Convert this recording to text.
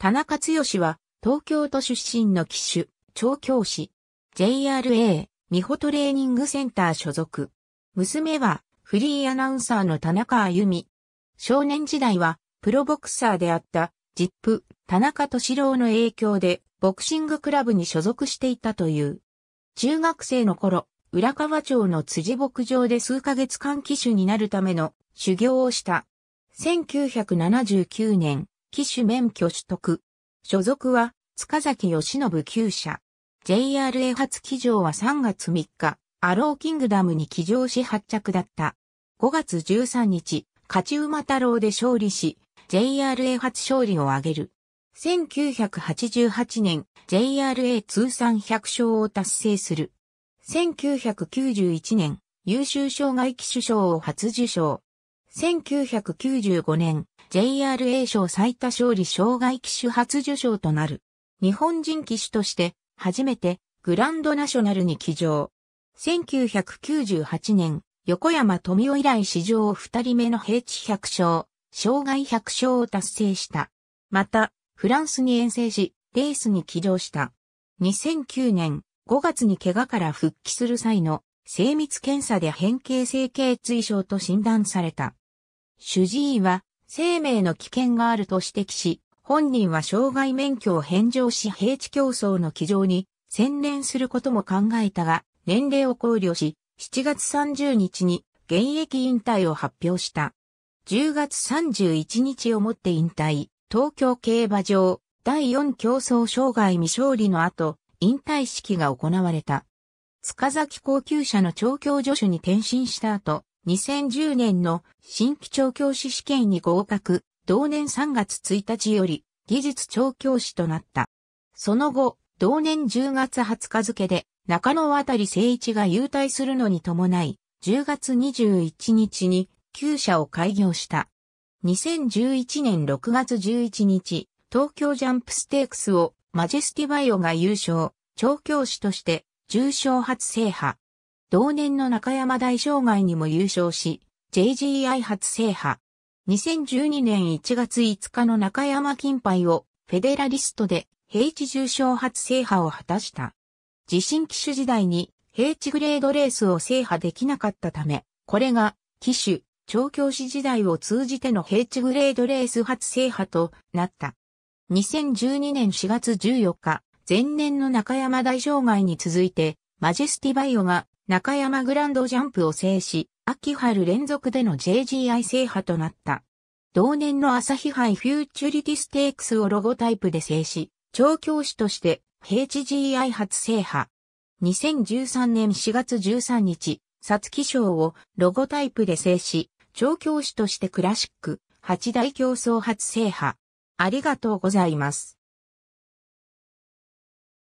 田中剛は、東京都出身の騎手、調教師、JRA、美穂トレーニングセンター所属。娘は、フリーアナウンサーの田中あゆみ。少年時代は、プロボクサーであった、ジップ、田中敏郎の影響で、ボクシングクラブに所属していたという。中学生の頃、浦河町の辻牧場で数ヶ月間騎手になるための修行をした。1979年、騎手免許取得。所属は、塚崎義信旧社。JRA 初騎乗は3月3日、アローキングダムに騎乗し発着だった。5月13日、勝ち馬太郎で勝利し、JRA 初勝利を挙げる。1988年、JRA 通算100勝を達成する。1991年、優秀障害騎手賞を初受賞。1995年、JRA 賞最多勝利障害機種初受賞となる。日本人機種として初めてグランドナショナルに騎乗。1998年、横山富夫以来史上二人目の平地百勝、障害百勝を達成した。また、フランスに遠征し、レースに起場した。2009年5月に怪我から復帰する際の精密検査で変形性頸椎症と診断された。主治医は生命の危険があると指摘し、本人は障害免許を返上し平地競争の騎乗に専念することも考えたが、年齢を考慮し、7月30日に現役引退を発表した。10月31日をもって引退、東京競馬場第4競争障害未勝利の後、引退式が行われた。塚崎高級車の調教助手に転身した後、2010年の新規調教師試験に合格、同年3月1日より技術調教師となった。その後、同年10月20日付で中野渡誠一が優退するのに伴い、10月21日に旧社を開業した。2011年6月11日、東京ジャンプステークスをマジェスティバイオが優勝、調教師として重賞初制覇。同年の中山大障害にも優勝し、JGI 初制覇。2012年1月5日の中山金杯をフェデラリストで平地重賞初制覇を果たした。自身機種時代に平地グレードレースを制覇できなかったため、これが機種、調教師時代を通じての平地グレードレース初制覇となった。2012年4月14日、前年の中山大障害に続いて、マジェスティバイオが中山グランドジャンプを制し、秋春連続での JGI 制覇となった。同年の朝日杯フューチュリティステークスをロゴタイプで制し、調教師として HGI 初制覇。2013年4月13日、サツキ賞をロゴタイプで制し、調教師としてクラシック、八大競争初制覇。ありがとうございます。